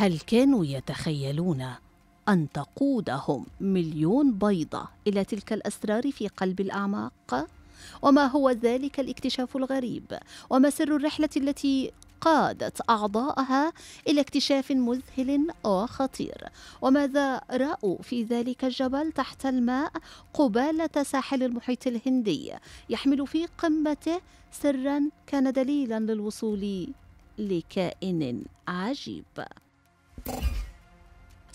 هل كانوا يتخيلون أن تقودهم مليون بيضة إلى تلك الأسرار في قلب الأعماق؟ وما هو ذلك الاكتشاف الغريب؟ وما سر الرحلة التي قادت أعضاءها إلى اكتشاف مذهل وخطير وماذا رأوا في ذلك الجبل تحت الماء قبالة ساحل المحيط الهندي يحمل في قمته سرا كان دليلا للوصول لكائن عجيب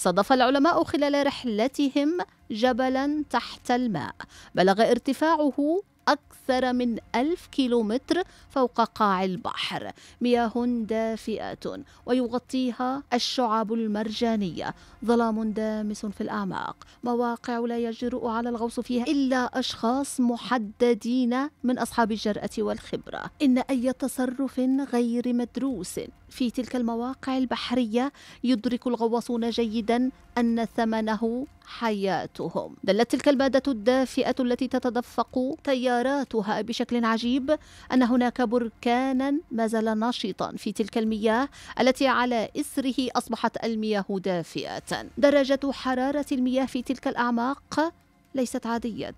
صادف العلماء خلال رحلتهم جبلا تحت الماء بلغ ارتفاعه أكثر من ألف كيلومتر فوق قاع البحر مياه دافئة ويغطيها الشعاب المرجانية ظلام دامس في الأعماق مواقع لا يجرؤ على الغوص فيها إلا أشخاص محددين من أصحاب الجرأة والخبرة إن أي تصرف غير مدروس في تلك المواقع البحرية يدرك الغواصون جيدا أن ثمنه حياتهم دلت تلك المادة الدافئة التي تتدفق تياراتها بشكل عجيب أن هناك بركانا ما زال نشطا في تلك المياه التي على إسره أصبحت المياه دافئة درجة حرارة المياه في تلك الأعماق ليست عادية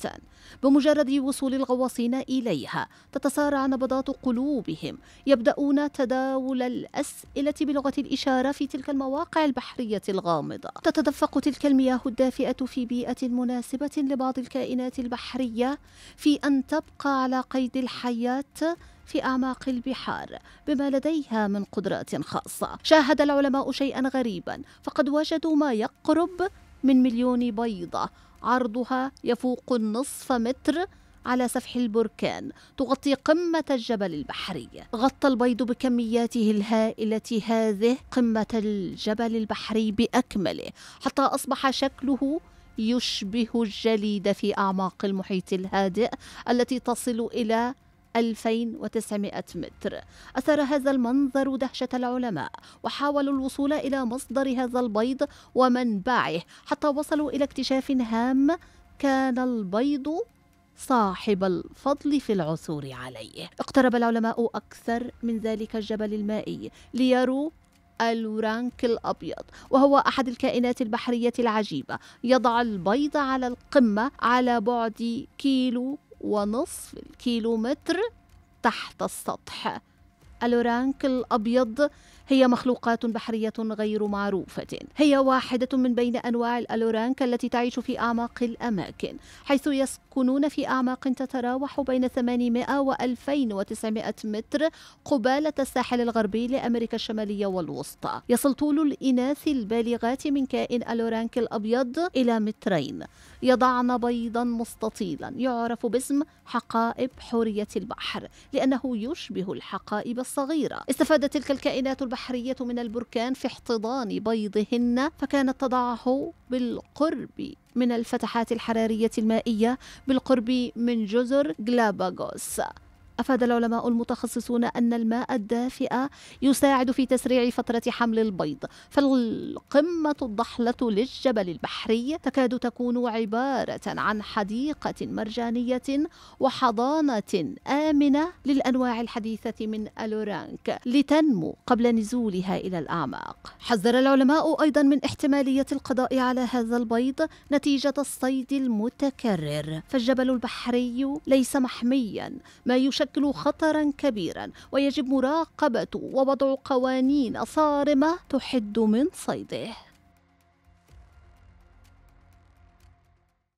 بمجرد وصول الغواصين إليها تتسارع نبضات قلوبهم يبدأون تداول الأسئلة بلغة الإشارة في تلك المواقع البحرية الغامضة تتدفق تلك المياه الدافئة في بيئة مناسبة لبعض الكائنات البحرية في أن تبقى على قيد الحياة في أعماق البحار بما لديها من قدرات خاصة شاهد العلماء شيئا غريبا فقد وجدوا ما يقرب من مليون بيضة عرضها يفوق النصف متر على سفح البركان تغطي قمة الجبل البحري غطى البيض بكمياته الهائلة هذه قمة الجبل البحري بأكمله حتى أصبح شكله يشبه الجليد في أعماق المحيط الهادئ التي تصل إلى 2900 متر أثار هذا المنظر دهشة العلماء وحاولوا الوصول إلى مصدر هذا البيض ومنبعه حتى وصلوا إلى اكتشاف هام كان البيض صاحب الفضل في العثور عليه اقترب العلماء أكثر من ذلك الجبل المائي ليروا الورانك الأبيض وهو أحد الكائنات البحرية العجيبة يضع البيض على القمة على بعد كيلو ونصف كيلومتر تحت السطح الأورانك الأبيض هي مخلوقات بحرية غير معروفة هي واحدة من بين أنواع الألورانك التي تعيش في أعماق الأماكن حيث يسكنون في أعماق تتراوح بين 800 و 2900 متر قبالة الساحل الغربي لأمريكا الشمالية والوسطى يصل طول الإناث البالغات من كائن ألورانك الأبيض إلى مترين يضعن بيضا مستطيلا يعرف باسم حقائب حورية البحر لأنه يشبه الحقائب الصغيرة استفاد تلك الكائنات البحرية البحرية من البركان في احتضان بيضهن فكانت تضعه بالقرب من الفتحات الحرارية المائية بالقرب من جزر جلاباغوس أفاد العلماء المتخصصون أن الماء الدافئ يساعد في تسريع فترة حمل البيض فالقمة الضحلة للجبل البحري تكاد تكون عبارة عن حديقة مرجانية وحضانة آمنة للأنواع الحديثة من ألورانك لتنمو قبل نزولها إلى الأعماق حذر العلماء أيضا من احتمالية القضاء على هذا البيض نتيجة الصيد المتكرر فالجبل البحري ليس محميا ما يشكل تشكل خطرا كبيرا ويجب مراقبته ووضع قوانين صارمة تحد من صيده